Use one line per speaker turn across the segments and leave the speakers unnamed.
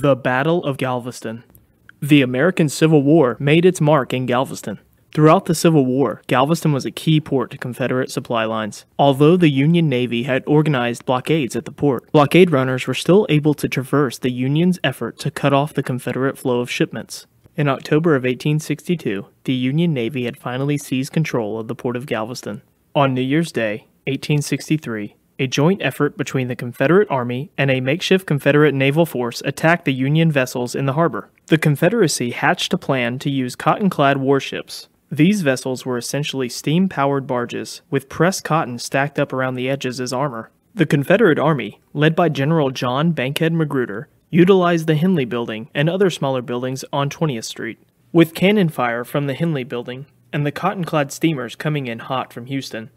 The Battle of Galveston. The American Civil War made its mark in Galveston. Throughout the Civil War, Galveston was a key port to Confederate supply lines. Although the Union Navy had organized blockades at the port, blockade runners were still able to traverse the Union's effort to cut off the Confederate flow of shipments. In October of 1862, the Union Navy had finally seized control of the port of Galveston. On New Year's Day, 1863, a joint effort between the Confederate Army and a makeshift Confederate naval force attacked the Union vessels in the harbor. The Confederacy hatched a plan to use cotton clad warships. These vessels were essentially steam powered barges, with pressed cotton stacked up around the edges as armor. The Confederate Army, led by General John Bankhead Magruder, utilized the Henley Building and other smaller buildings on 20th Street. With cannon fire from the Henley Building and the cotton clad steamers coming in hot from Houston,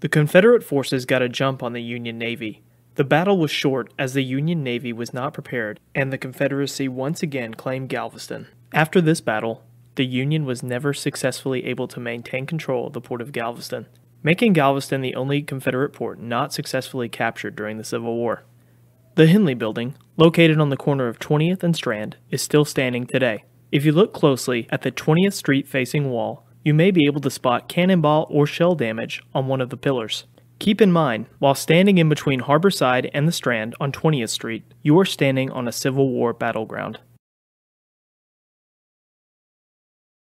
the Confederate forces got a jump on the Union Navy. The battle was short as the Union Navy was not prepared and the Confederacy once again claimed Galveston. After this battle, the Union was never successfully able to maintain control of the port of Galveston, making Galveston the only Confederate port not successfully captured during the Civil War. The Henley Building, located on the corner of 20th and Strand, is still standing today. If you look closely at the 20th Street facing wall, you may be able to spot cannonball or shell damage on one of the pillars. Keep in mind, while standing in between Harborside and the Strand on 20th Street, you are standing on a Civil War battleground.